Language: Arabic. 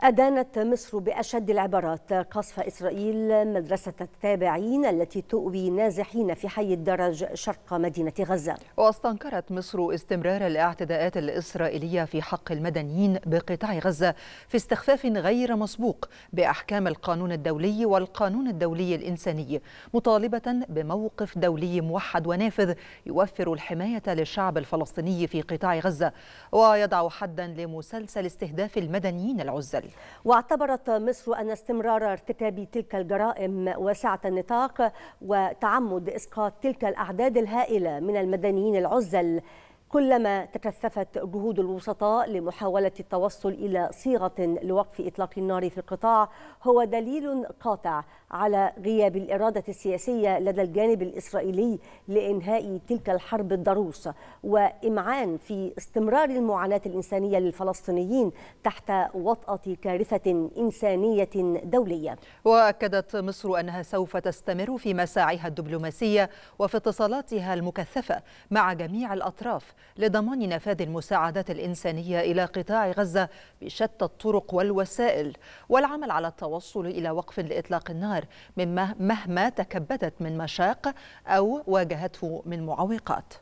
أدانت مصر بأشد العبارات قصف إسرائيل مدرسة التابعين التي تؤوي نازحين في حي الدرج شرق مدينة غزة واستنكرت مصر استمرار الاعتداءات الإسرائيلية في حق المدنيين بقطاع غزة في استخفاف غير مسبوق بأحكام القانون الدولي والقانون الدولي الإنساني مطالبة بموقف دولي موحد ونافذ يوفر الحماية للشعب الفلسطيني في قطاع غزة ويضع حدا لمسلسل استهداف المدنيين العزل الدولي واعتبرت مصر أن استمرار ارتكاب تلك الجرائم واسعة النطاق وتعمد إسقاط تلك الأعداد الهائلة من المدنيين العزل كلما تكثفت جهود الوسطاء لمحاولة التوصل إلى صيغة لوقف إطلاق النار في القطاع هو دليل قاطع على غياب الإرادة السياسية لدى الجانب الإسرائيلي لإنهاء تلك الحرب الضروس وإمعان في استمرار المعاناة الإنسانية للفلسطينيين تحت وطأة كارثة إنسانية دولية وأكدت مصر أنها سوف تستمر في مساعيها الدبلوماسية وفي اتصالاتها المكثفة مع جميع الأطراف لضمان نفاذ المساعدات الإنسانية إلى قطاع غزة بشتى الطرق والوسائل والعمل على التوصل إلى وقف لإطلاق النار مما مهما تكبدت من مشاق أو واجهته من معوقات